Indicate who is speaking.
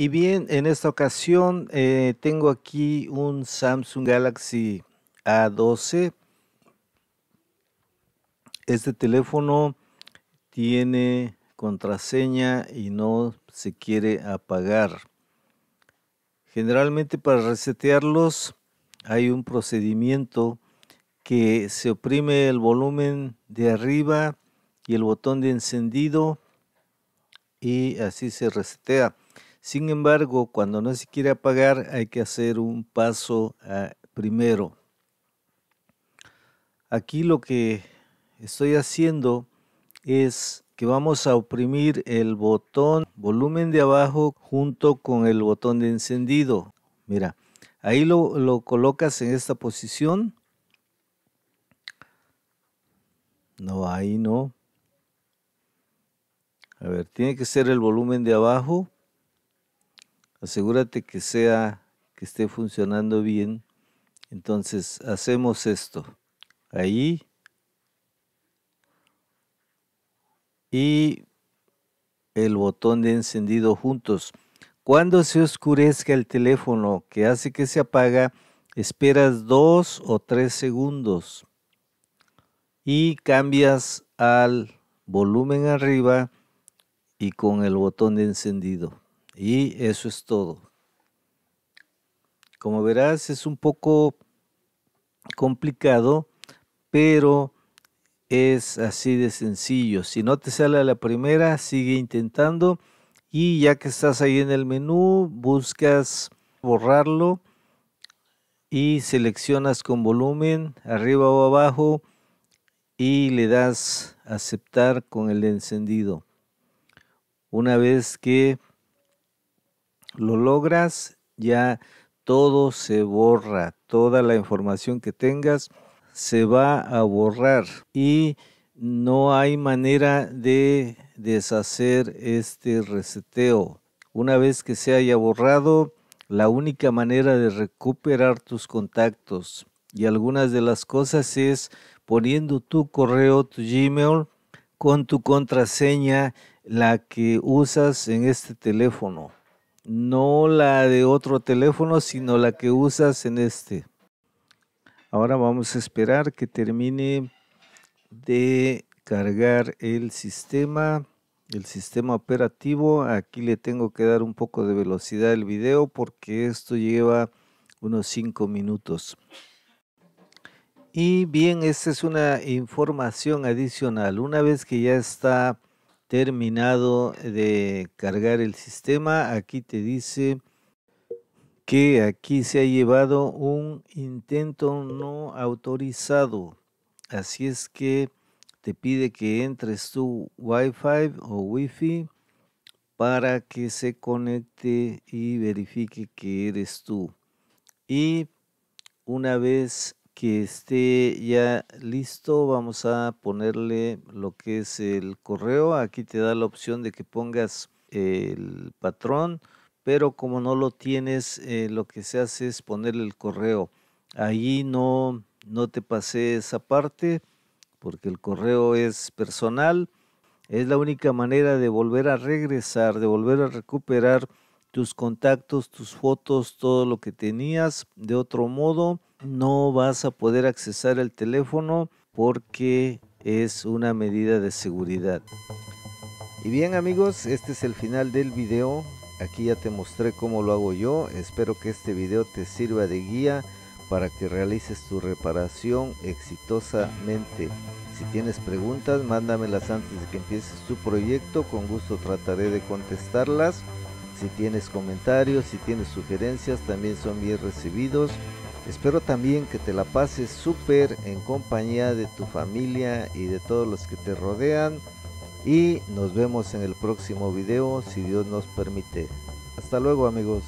Speaker 1: Y bien, en esta ocasión eh, tengo aquí un Samsung Galaxy A12. Este teléfono tiene contraseña y no se quiere apagar. Generalmente para resetearlos hay un procedimiento que se oprime el volumen de arriba y el botón de encendido y así se resetea. Sin embargo, cuando no se quiere apagar, hay que hacer un paso ah, primero. Aquí lo que estoy haciendo es que vamos a oprimir el botón volumen de abajo junto con el botón de encendido. Mira, ahí lo, lo colocas en esta posición. No, ahí no. A ver, tiene que ser el volumen de abajo asegúrate que sea, que esté funcionando bien. Entonces hacemos esto. Ahí. Y el botón de encendido juntos. Cuando se oscurezca el teléfono que hace que se apaga, esperas dos o tres segundos y cambias al volumen arriba y con el botón de encendido. Y eso es todo. Como verás, es un poco complicado, pero es así de sencillo. Si no te sale la primera, sigue intentando y ya que estás ahí en el menú, buscas borrarlo y seleccionas con volumen arriba o abajo y le das aceptar con el encendido. Una vez que lo logras, ya todo se borra, toda la información que tengas se va a borrar y no hay manera de deshacer este reseteo. Una vez que se haya borrado, la única manera de recuperar tus contactos y algunas de las cosas es poniendo tu correo, tu Gmail, con tu contraseña, la que usas en este teléfono no la de otro teléfono, sino la que usas en este. Ahora vamos a esperar que termine de cargar el sistema, el sistema operativo. Aquí le tengo que dar un poco de velocidad al video porque esto lleva unos 5 minutos. Y bien, esta es una información adicional. Una vez que ya está terminado de cargar el sistema, aquí te dice que aquí se ha llevado un intento no autorizado. Así es que te pide que entres tu Wi-Fi o wifi para que se conecte y verifique que eres tú. Y una vez que esté ya listo, vamos a ponerle lo que es el correo. Aquí te da la opción de que pongas el patrón, pero como no lo tienes, eh, lo que se hace es ponerle el correo. Ahí no, no te pasé esa parte porque el correo es personal. Es la única manera de volver a regresar, de volver a recuperar tus contactos, tus fotos, todo lo que tenías. De otro modo, no vas a poder accesar el teléfono porque es una medida de seguridad. Y bien amigos, este es el final del video. Aquí ya te mostré cómo lo hago yo. Espero que este video te sirva de guía para que realices tu reparación exitosamente. Si tienes preguntas, mándamelas antes de que empieces tu proyecto. Con gusto trataré de contestarlas. Si tienes comentarios, si tienes sugerencias, también son bien recibidos. Espero también que te la pases súper en compañía de tu familia y de todos los que te rodean. Y nos vemos en el próximo video, si Dios nos permite. Hasta luego amigos.